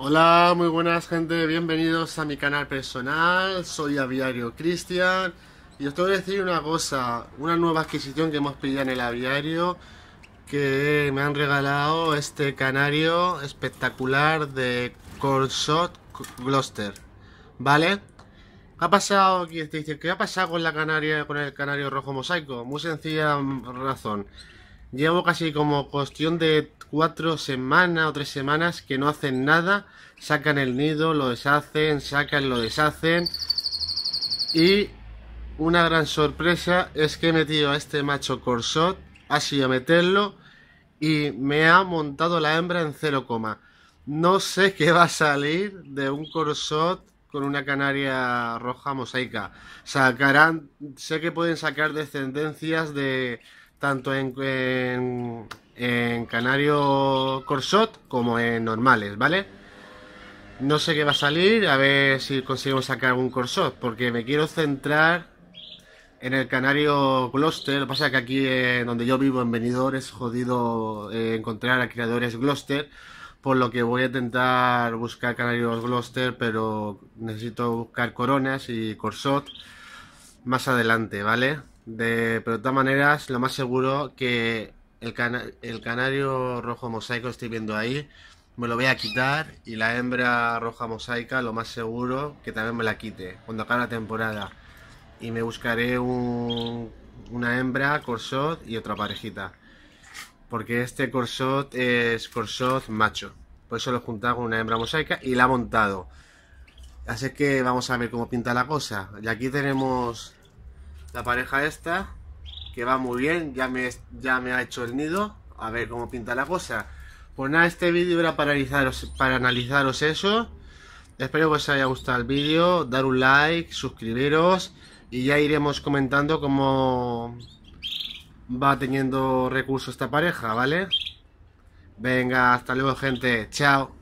Hola, muy buenas gente, bienvenidos a mi canal personal, soy Aviario Cristian y os tengo que decir una cosa, una nueva adquisición que hemos pillado en el aviario que me han regalado este canario espectacular de Corsot Gloucester, ¿vale? ¿Qué ha pasado? Aquí este ¿qué ha pasado con la canaria, con el canario rojo mosaico? Muy sencilla razón. Llevo casi como cuestión de cuatro semanas o tres semanas que no hacen nada, sacan el nido, lo deshacen, sacan, lo deshacen. Y una gran sorpresa es que he metido a este macho Corsot, ha sido meterlo y me ha montado la hembra en 0, no sé qué va a salir de un Corsot con una canaria roja mosaica. Sacarán, sé que pueden sacar descendencias de tanto en, en en canario corsot como en normales, ¿vale? No sé qué va a salir, a ver si conseguimos sacar algún corsot, porque me quiero centrar en el canario Gloucester. Lo que pasa es que aquí eh, donde yo vivo, en venidor, es jodido eh, encontrar a creadores Gloucester, por lo que voy a intentar buscar canarios Gloucester, pero necesito buscar coronas y corsot más adelante, ¿vale? pero de todas maneras, lo más seguro que el, canario rojo mosaico estoy viendo ahí. Me lo voy a quitar y la hembra roja mosaica lo más seguro que también me la quite cuando acabe la temporada. Y me buscaré un, una hembra corsot y otra parejita. Porque este corsot es corsot macho. Por eso lo he juntado con una hembra mosaica y la he montado. Así que vamos a ver cómo pinta la cosa. Y aquí tenemos la pareja esta que va muy bien, ya me, ya me ha hecho el nido, a ver cómo pinta la cosa. Pues nada, este vídeo era para analizaros, para analizaros eso. Espero que os haya gustado el vídeo, dar un like, suscribiros y ya iremos comentando cómo va teniendo recursos esta pareja, ¿vale? Venga, hasta luego gente, chao.